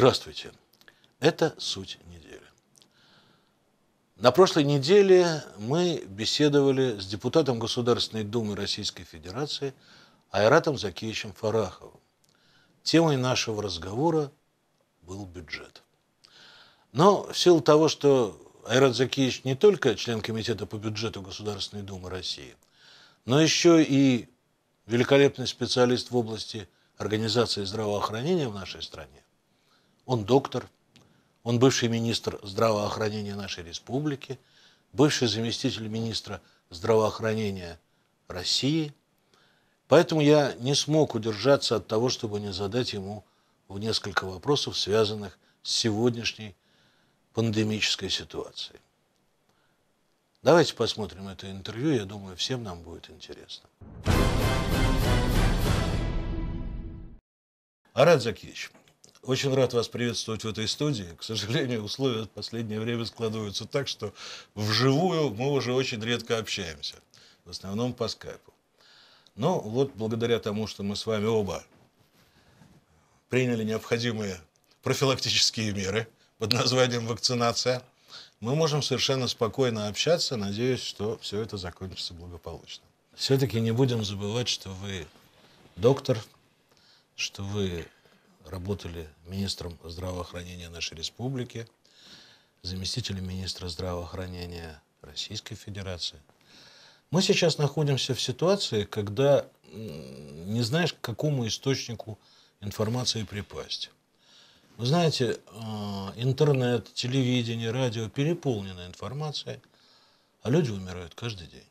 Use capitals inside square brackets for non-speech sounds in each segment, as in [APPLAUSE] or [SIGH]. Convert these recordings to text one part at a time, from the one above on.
Здравствуйте. Это суть недели. На прошлой неделе мы беседовали с депутатом Государственной Думы Российской Федерации Айратом Закиевичем Фараховым. Темой нашего разговора был бюджет. Но в силу того, что Айрат Закиевич не только член Комитета по бюджету Государственной Думы России, но еще и великолепный специалист в области организации здравоохранения в нашей стране, он доктор, он бывший министр здравоохранения нашей республики, бывший заместитель министра здравоохранения России. Поэтому я не смог удержаться от того, чтобы не задать ему в несколько вопросов, связанных с сегодняшней пандемической ситуацией. Давайте посмотрим это интервью, я думаю, всем нам будет интересно. Арат Закиевич, очень рад вас приветствовать в этой студии. К сожалению, условия в последнее время складываются так, что вживую мы уже очень редко общаемся. В основном по скайпу. Но вот благодаря тому, что мы с вами оба приняли необходимые профилактические меры под названием вакцинация, мы можем совершенно спокойно общаться. Надеюсь, что все это закончится благополучно. Все-таки не будем забывать, что вы доктор, что вы работали министром здравоохранения нашей республики, заместителем министра здравоохранения Российской Федерации. Мы сейчас находимся в ситуации, когда не знаешь, к какому источнику информации припасть. Вы знаете, э, интернет, телевидение, радио переполнены информацией, а люди умирают каждый день.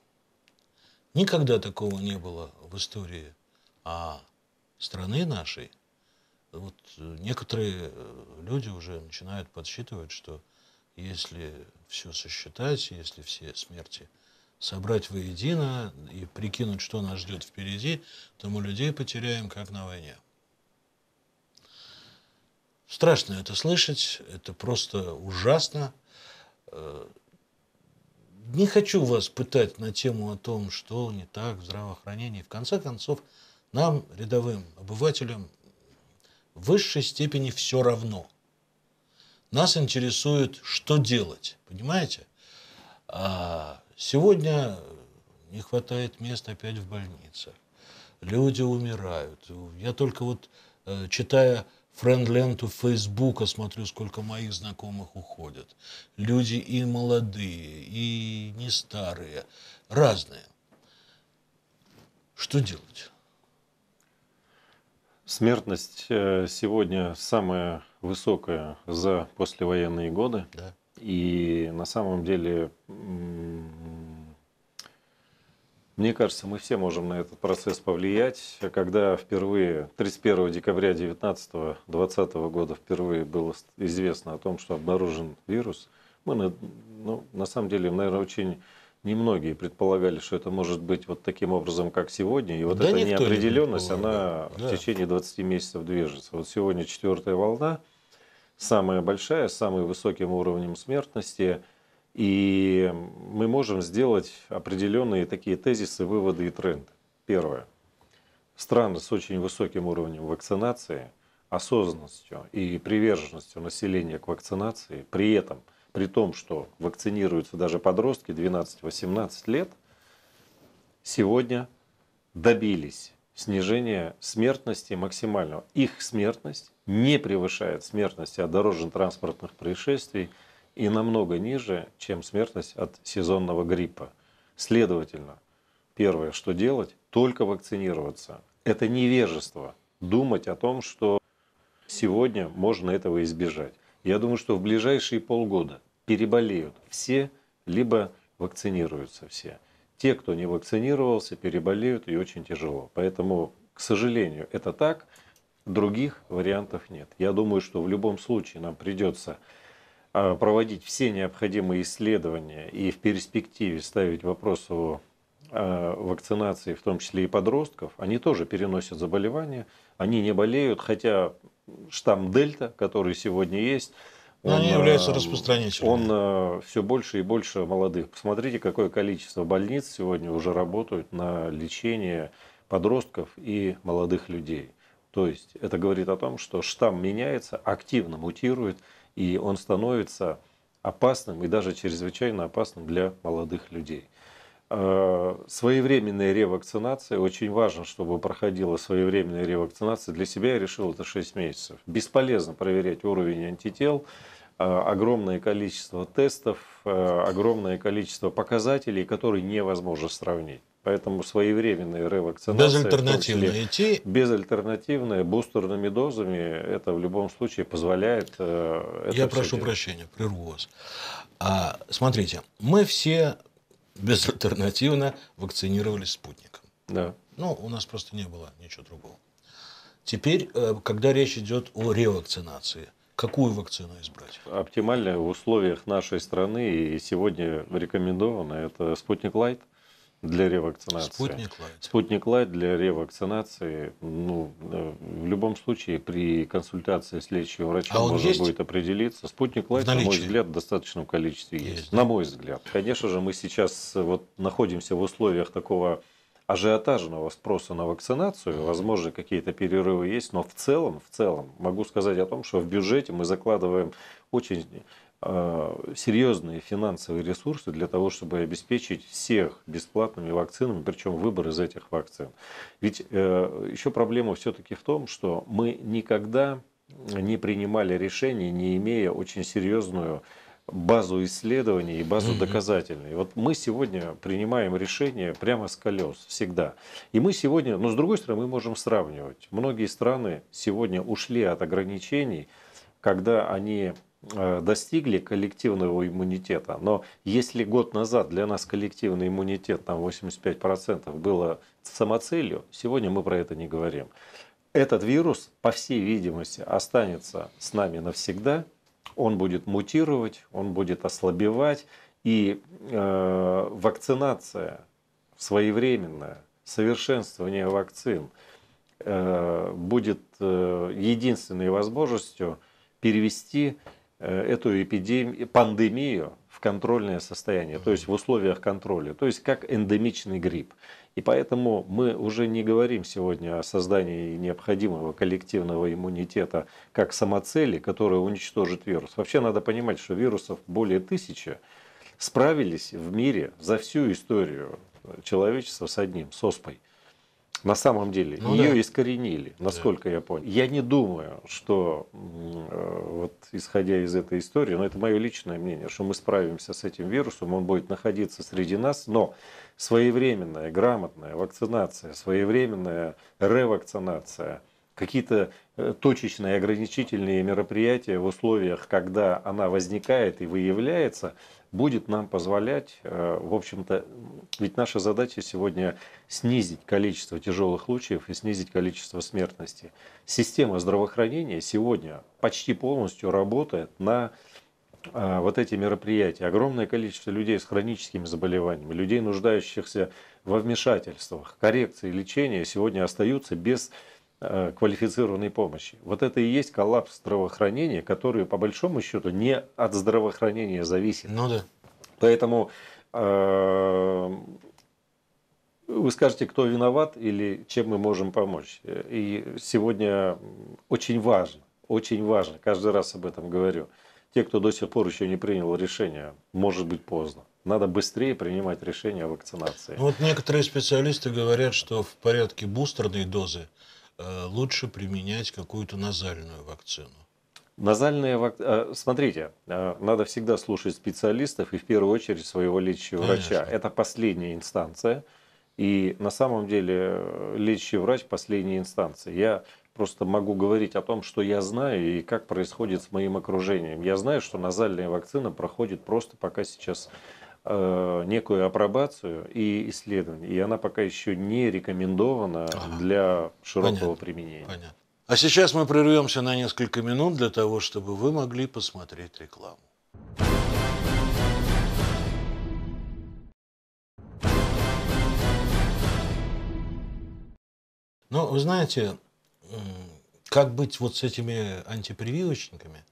Никогда такого не было в истории а страны нашей, вот э, некоторые э, люди уже начинают подсчитывать, что если все сосчитать, если все смерти собрать воедино и прикинуть, что нас ждет впереди, то мы людей потеряем, как на войне. Страшно это слышать, это просто ужасно. Э, не хочу вас пытать на тему о том, что не так в здравоохранении. В конце концов, нам, рядовым обывателям, в высшей степени все равно. Нас интересует, что делать, понимаете? А сегодня не хватает мест опять в больницах. Люди умирают. Я только вот, э, читая френд-ленту Фейсбука, смотрю, сколько моих знакомых уходят. Люди и молодые, и не старые, разные. Что делать? Смертность э, сегодня самая высокая за послевоенные годы. Да. И на самом деле, мне кажется, мы все можем на этот процесс повлиять. Когда впервые, 31 декабря 2019-2020 года впервые было известно о том, что обнаружен вирус, мы, на, ну, на самом деле, наверное, очень немногие предполагали, что это может быть вот таким образом, как сегодня. И вот да эта неопределенность, не она да. в течение 20 месяцев движется. Вот сегодня четвертая волна, самая большая, с самым высоким уровнем смертности. И мы можем сделать определенные такие тезисы, выводы и тренды. Первое. Страны с очень высоким уровнем вакцинации, осознанностью и приверженностью населения к вакцинации, при этом – при том, что вакцинируются даже подростки 12-18 лет, сегодня добились снижения смертности максимального. Их смертность не превышает смертности от дорожно-транспортных происшествий и намного ниже, чем смертность от сезонного гриппа. Следовательно, первое, что делать, только вакцинироваться. Это невежество думать о том, что сегодня можно этого избежать. Я думаю, что в ближайшие полгода переболеют все, либо вакцинируются все. Те, кто не вакцинировался, переболеют и очень тяжело. Поэтому, к сожалению, это так. Других вариантов нет. Я думаю, что в любом случае нам придется а, проводить все необходимые исследования и в перспективе ставить вопрос о а, вакцинации, в том числе и подростков, они тоже переносят заболевания, они не болеют, хотя штамм Дельта, который сегодня есть, он, они э, распространителем. Он э, все больше и больше молодых. Посмотрите, какое количество больниц сегодня уже работают на лечение подростков и молодых людей. То есть это говорит о том, что штамм меняется, активно мутирует, и он становится опасным и даже чрезвычайно опасным для молодых людей. Э, своевременная ревакцинация, очень важно, чтобы проходила своевременная ревакцинация. Для себя я решил это 6 месяцев. Бесполезно проверять уровень антител, э, огромное количество тестов, э, огромное количество показателей, которые невозможно сравнить. Поэтому своевременная ревакцинация. Безальтернативная числе, идти. Безальтернативная, бустерными дозами, это в любом случае позволяет... Я прошу делать. прощения, прерву вас. А, смотрите, мы все безальтернативно вакцинировались спутником. Да. Ну, у нас просто не было ничего другого. Теперь, э, когда речь идет о ревакцинации, какую вакцину избрать? Оптимально в условиях нашей страны и сегодня рекомендовано это спутник Лайт для ревакцинации. Спутник Лайт. Спутник Лайт для ревакцинации. Ну, э, в любом случае, при консультации с лечащим врачом а можно есть? будет определиться. Спутник Лайт, на мой взгляд, в достаточном количестве есть. есть. На мой взгляд. Конечно же, мы сейчас э, вот находимся в условиях такого ажиотажного спроса на вакцинацию, возможно, какие-то перерывы есть, но в целом, в целом могу сказать о том, что в бюджете мы закладываем очень Э, серьезные финансовые ресурсы для того, чтобы обеспечить всех бесплатными вакцинами, причем выбор из этих вакцин. Ведь э, еще проблема все-таки в том, что мы никогда не принимали решения, не имея очень серьезную базу исследований и базу доказательной. Вот мы сегодня принимаем решения прямо с колес, всегда. И мы сегодня, но с другой стороны, мы можем сравнивать. Многие страны сегодня ушли от ограничений, когда они Э, достигли коллективного иммунитета. Но если год назад для нас коллективный иммунитет там 85% было самоцелью, сегодня мы про это не говорим. Этот вирус, по всей видимости, останется с нами навсегда. Он будет мутировать, он будет ослабевать. И э, вакцинация своевременная, совершенствование вакцин э, будет э, единственной возможностью перевести Э, эту эпидемию, пандемию в контрольное состояние, mm-hmm. то есть в условиях контроля, то есть как эндемичный грипп. И поэтому мы уже не говорим сегодня о создании необходимого коллективного иммунитета как самоцели, которая уничтожит вирус. Вообще надо понимать, что вирусов более тысячи справились в мире за всю историю человечества с одним, с оспой на самом деле. Ну, Ее да. искоренили, насколько да. я понял. Я не думаю, что э, вот исходя из этой истории, но это мое личное мнение, что мы справимся с этим вирусом, он будет находиться среди нас, но своевременная, грамотная вакцинация, своевременная ревакцинация, какие-то э, точечные ограничительные мероприятия в условиях, когда она возникает и выявляется – будет нам позволять, э, в общем-то, ведь наша задача сегодня снизить количество тяжелых случаев и снизить количество смертности. Система здравоохранения сегодня почти полностью работает на э, вот эти мероприятия. Огромное количество людей с хроническими заболеваниями, людей, нуждающихся во вмешательствах, коррекции, лечения сегодня остаются без Э, квалифицированной помощи. Вот это и есть коллапс здравоохранения, который по большому счету не от здравоохранения зависит. Ну да. Поэтому э, вы скажете, кто виноват или чем мы можем помочь. И сегодня очень важно, очень важно, каждый раз об этом говорю. Те, кто до сих пор еще не принял решение, может быть поздно. Надо быстрее принимать решение о вакцинации. Ну, вот некоторые специалисты говорят, что в порядке бустерной дозы – Э, лучше применять какую-то назальную вакцину? Назальная вакцина... Э, смотрите, э, надо всегда слушать специалистов и в первую очередь своего лечащего врача. Это последняя инстанция. И на самом деле лечащий врач последняя инстанция. Я просто могу говорить о том, что я знаю и как происходит с моим окружением. Я знаю, что назальная вакцина проходит просто пока сейчас Э, некую апробацию и исследование, и она пока еще не рекомендована ага. для широкого Понятно. применения. Понятно. А сейчас мы прервемся на несколько минут для того, чтобы вы могли посмотреть рекламу. Ну, вы знаете, как быть вот с этими антипрививочниками,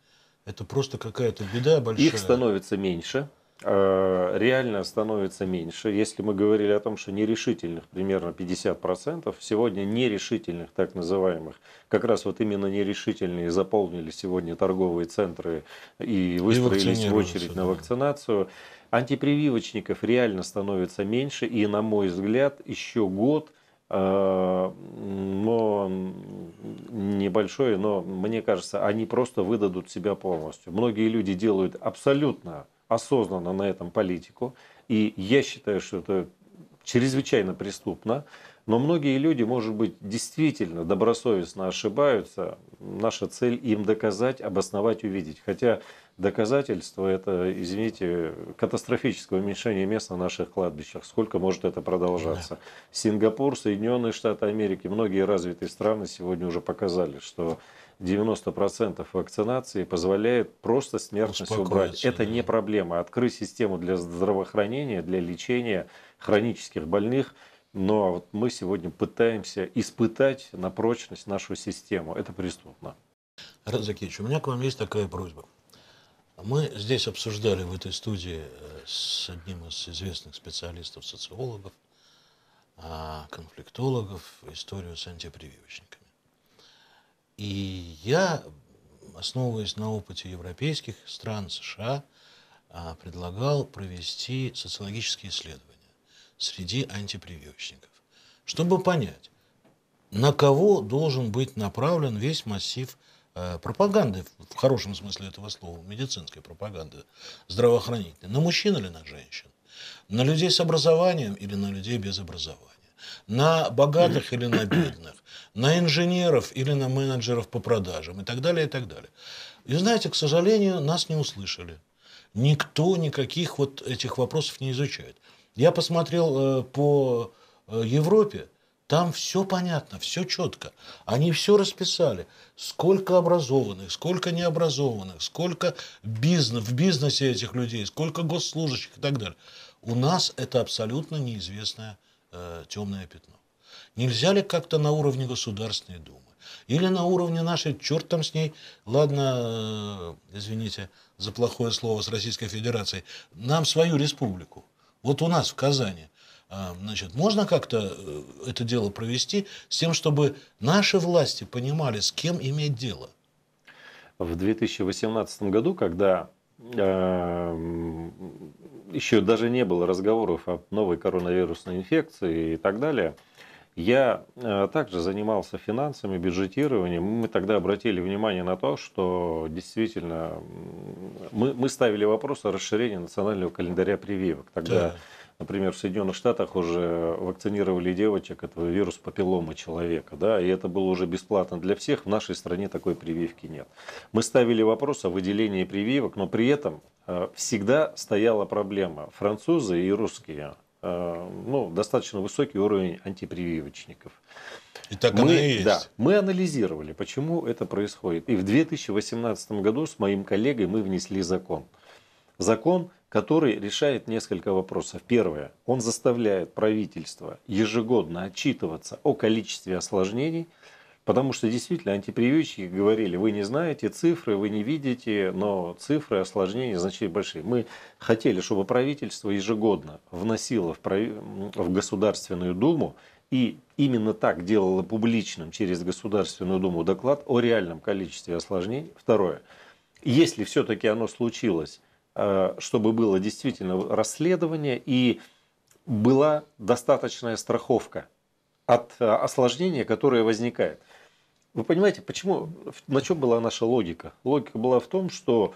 это просто какая-то беда большая. Их становится меньше. Э, реально становится меньше. Если мы говорили о том, что нерешительных примерно 50%, сегодня нерешительных так называемых, как раз вот именно нерешительные заполнили сегодня торговые центры и выстроились и в очередь да. на вакцинацию. Антипрививочников реально становится меньше, и, на мой взгляд, еще год э, – но небольшой, но мне кажется, они просто выдадут себя полностью. Многие люди делают абсолютно осознанно на этом политику. И я считаю, что это чрезвычайно преступно. Но многие люди, может быть, действительно добросовестно ошибаются. Наша цель им доказать, обосновать, увидеть. Хотя доказательство – это, извините, катастрофическое уменьшение мест на наших кладбищах. Сколько может это продолжаться? Сингапур, Соединенные Штаты Америки, многие развитые страны сегодня уже показали, что 90% вакцинации позволяет просто смертность убрать. Это да. не проблема. Открыть систему для здравоохранения, для лечения хронических больных – но вот мы сегодня пытаемся испытать на прочность нашу систему. Это преступно. Рад у меня к вам есть такая просьба. Мы здесь обсуждали в этой студии э, с одним из известных специалистов, социологов, а, конфликтологов историю с антипрививочниками. И я, основываясь на опыте европейских стран, США, а, предлагал провести социологические исследования среди антипрививочников, чтобы понять, на кого должен быть направлен весь массив а, пропаганды, в хорошем смысле этого слова, медицинской пропаганды, здравоохранительной, на мужчин или на женщин, на людей с образованием или на людей без образования на богатых или на бедных, на инженеров или на менеджеров по продажам и так далее, и так далее. И знаете, к сожалению, нас не услышали. Никто никаких вот этих вопросов не изучает. Я посмотрел э, по э, Европе, там все понятно, все четко. Они все расписали. Сколько образованных, сколько необразованных, сколько бизнес, в бизнесе этих людей, сколько госслужащих и так далее. У нас это абсолютно неизвестная Э, темное пятно. Нельзя ли как-то на уровне Государственной Думы? Или на уровне нашей, черт там с ней, ладно, э, извините за плохое слово с Российской Федерацией, нам свою республику, вот у нас в Казани, э, значит, можно как-то это дело провести с тем, чтобы наши власти понимали, с кем иметь дело? В 2018 году, когда Эм, еще даже не было разговоров о новой коронавирусной инфекции и так далее. Я э, также занимался финансами, бюджетированием. Мы тогда обратили внимание на то, что действительно мы, мы ставили вопрос о расширении национального календаря прививок. Тогда да. Например, в Соединенных Штатах уже вакцинировали девочек от вирус папиллома человека, да, и это было уже бесплатно для всех. В нашей стране такой прививки нет. Мы ставили вопрос о выделении прививок, но при этом э, всегда стояла проблема. Французы и русские э, ну, достаточно высокий уровень антипрививочников. И так мы, оно и есть. Да, мы анализировали, почему это происходит. И в 2018 году с моим коллегой мы внесли закон. Закон который решает несколько вопросов. Первое. Он заставляет правительство ежегодно отчитываться о количестве осложнений, потому что действительно антипрививщики говорили, вы не знаете цифры, вы не видите, но цифры осложнений значительно большие. Мы хотели, чтобы правительство ежегодно вносило в, прав... в Государственную Думу и именно так делало публичным через Государственную Думу доклад о реальном количестве осложнений. Второе. Если все-таки оно случилось, Э, чтобы было действительно расследование и была достаточная страховка от э, осложнения, которое возникает. Вы понимаете, почему, на чем была наша логика? Логика была в том, что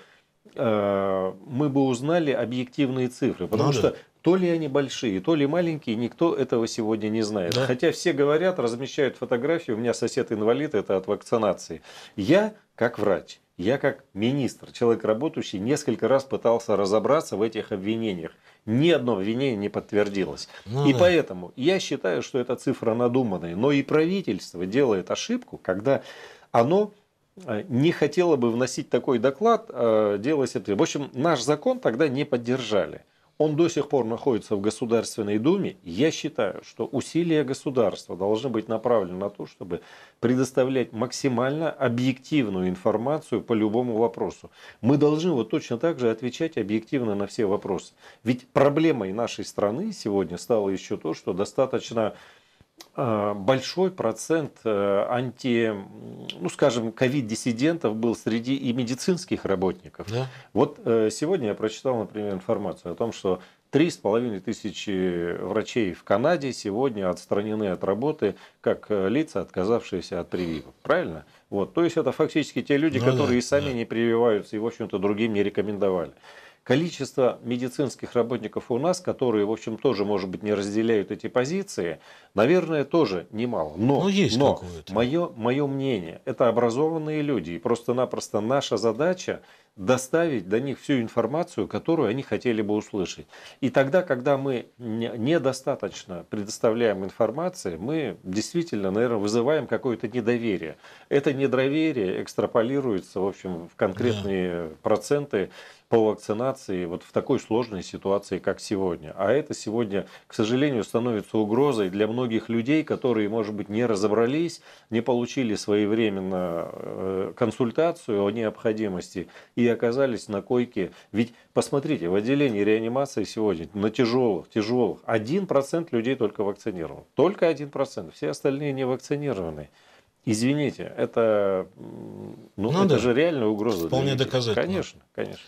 э, мы бы узнали объективные цифры. Потому ну, что да. То ли они большие, то ли маленькие, никто этого сегодня не знает. Да. Хотя все говорят, размещают фотографию, у меня сосед инвалид, это от вакцинации. Я, как врач, я как министр, человек работающий, несколько раз пытался разобраться в этих обвинениях. Ни одно обвинение не подтвердилось. Ну, и да. поэтому я считаю, что эта цифра надуманная. Но и правительство делает ошибку, когда оно э, не хотело бы вносить такой доклад, э, делалось это. В общем, наш закон тогда не поддержали он до сих пор находится в Государственной Думе, я считаю, что усилия государства должны быть направлены на то, чтобы предоставлять максимально объективную информацию по любому вопросу. Мы должны вот точно так же отвечать объективно на все вопросы. Ведь проблемой нашей страны сегодня стало еще то, что достаточно а, большой процент э, анти, ну скажем, ковид-диссидентов был среди и медицинских работников. Да? Вот э, сегодня я прочитал, например, информацию о том, что Три с половиной тысячи врачей в Канаде сегодня отстранены от работы как э, лица, отказавшиеся от прививок. Правильно? Вот. То есть это фактически те люди, ну, которые да, и сами да. не прививаются и, в общем-то, другим не рекомендовали. Количество медицинских работников у нас, которые, в общем, тоже, может быть, не разделяют эти позиции, наверное, тоже немало. Но, ну, есть но мое, мое мнение, это образованные люди. И просто-напросто наша задача доставить до них всю информацию, которую они хотели бы услышать. И тогда, когда мы недостаточно предоставляем информации, мы действительно, наверное, вызываем какое-то недоверие. Это недоверие экстраполируется, в общем, в конкретные да. проценты по вакцинации вот в такой сложной ситуации, как сегодня. А это сегодня, к сожалению, становится угрозой для многих людей, которые, может быть, не разобрались, не получили своевременно э, консультацию о необходимости и оказались на койке. Ведь посмотрите, в отделении реанимации сегодня на тяжелых, тяжелых 1% людей только вакцинирован. Только 1%. Все остальные не вакцинированы. Извините, это, ну, ну это же реальная угроза. Вполне доказательно. Конечно, конечно.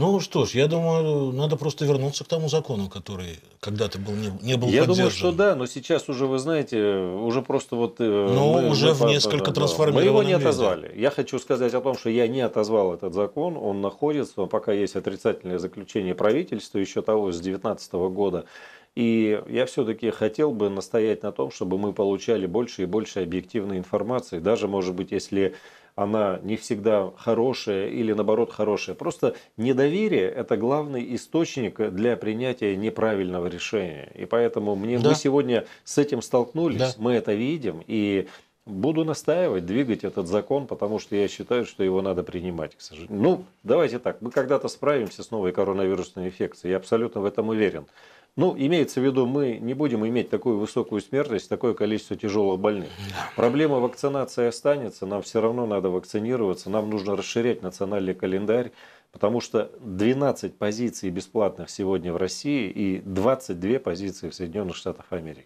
Ну что ж, я думаю, надо просто вернуться к тому закону, который когда-то был не, не был Я думаю, что да, но сейчас уже, вы знаете, уже просто вот... Э, но ну, мы, уже мы, в несколько трансформированном Мы его не отозвали. Я хочу сказать о том, что я не отозвал этот закон. Он находится, пока есть отрицательное заключение правительства еще того с 2019 года. И я все-таки хотел бы настоять на том, чтобы мы получали больше и больше объективной информации. Даже, может быть, если она не всегда хорошая или наоборот хорошая. Просто недоверие – это главный источник для принятия неправильного решения. И поэтому мне, да. мы сегодня с этим столкнулись, да. мы это видим. И буду настаивать, двигать этот закон, потому что я считаю, что его надо принимать, к сожалению. Ну, давайте так, мы когда-то справимся с новой коронавирусной инфекцией, я абсолютно в этом уверен. Ну, имеется в виду, мы не будем иметь такую высокую смертность, такое количество тяжелых больных. Проблема вакцинации останется, нам все равно надо вакцинироваться, нам нужно расширять национальный календарь, потому что 12 позиций бесплатных сегодня в России и 22 позиции в Соединенных Штатах Америки.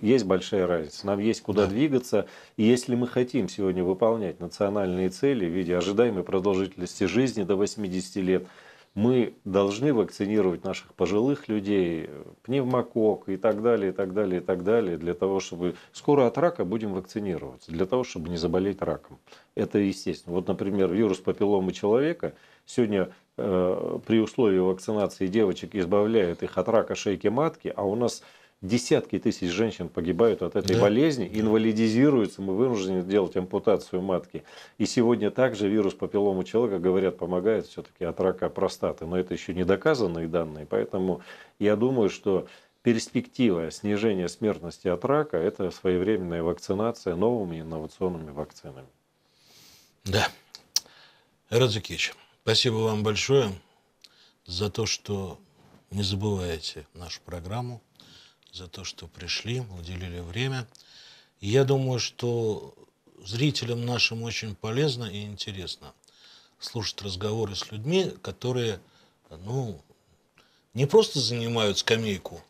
Есть большая разница, нам есть куда да. двигаться, и если мы хотим сегодня выполнять национальные цели в виде ожидаемой продолжительности жизни до 80 лет – мы должны вакцинировать наших пожилых людей, пневмокок и так далее, и так далее, и так далее, для того, чтобы скоро от рака будем вакцинироваться, для того, чтобы не заболеть раком. Это естественно. Вот, например, вирус папилломы человека сегодня э, при условии вакцинации девочек избавляет их от рака шейки матки, а у нас Десятки тысяч женщин погибают от этой да. болезни, инвалидизируются, мы вынуждены делать ампутацию матки. И сегодня также вирус папиллома человека, говорят, помогает все-таки от рака простаты. Но это еще не доказанные данные, поэтому я думаю, что перспектива снижения смертности от рака – это своевременная вакцинация новыми инновационными вакцинами. Да. Радзикевич, спасибо вам большое за то, что не забываете нашу программу за то, что пришли, уделили время. И я думаю, что зрителям нашим очень полезно и интересно слушать разговоры с людьми, которые, ну, не просто занимают скамейку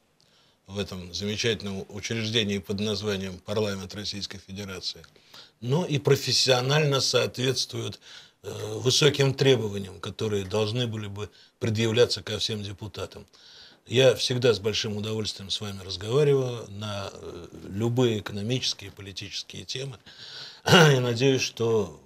в этом замечательном учреждении под названием Парламент Российской Федерации, но и профессионально соответствуют э, высоким требованиям, которые должны были бы предъявляться ко всем депутатам. Я всегда с большим удовольствием с вами разговариваю на э, любые экономические и политические темы. И [CLEARS THROAT] надеюсь, что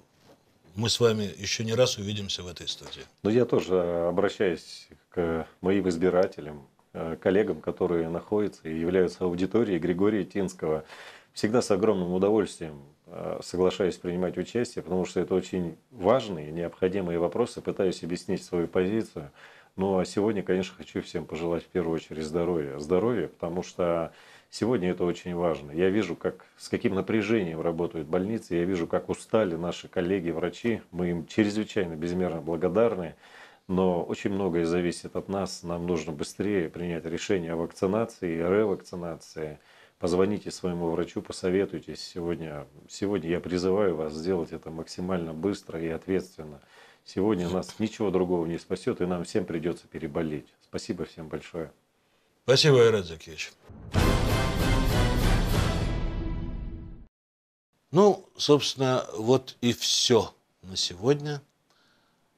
мы с вами еще не раз увидимся в этой студии. Но ну, я тоже обращаюсь к моим избирателям, э, коллегам, которые находятся и являются аудиторией Григория Тинского. Всегда с огромным удовольствием э, соглашаюсь принимать участие, потому что это очень важные, необходимые вопросы. Пытаюсь объяснить свою позицию. Ну а сегодня, конечно, хочу всем пожелать в первую очередь здоровья. Здоровья, потому что сегодня это очень важно. Я вижу, как, с каким напряжением работают больницы, я вижу, как устали наши коллеги-врачи. Мы им чрезвычайно безмерно благодарны. Но очень многое зависит от нас. Нам нужно быстрее принять решение о вакцинации и ревакцинации. Позвоните своему врачу, посоветуйтесь сегодня. Сегодня я призываю вас сделать это максимально быстро и ответственно. Сегодня нас ничего другого не спасет, и нам всем придется переболеть. Спасибо всем большое. Спасибо, Айрат Закевич. Ну, собственно, вот и все на сегодня.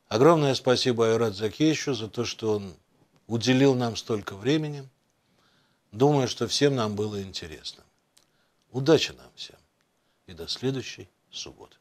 Огромное спасибо Айрат Закевичу за то, что он уделил нам столько времени. Думаю, что всем нам было интересно. Удачи нам всем и до следующей субботы.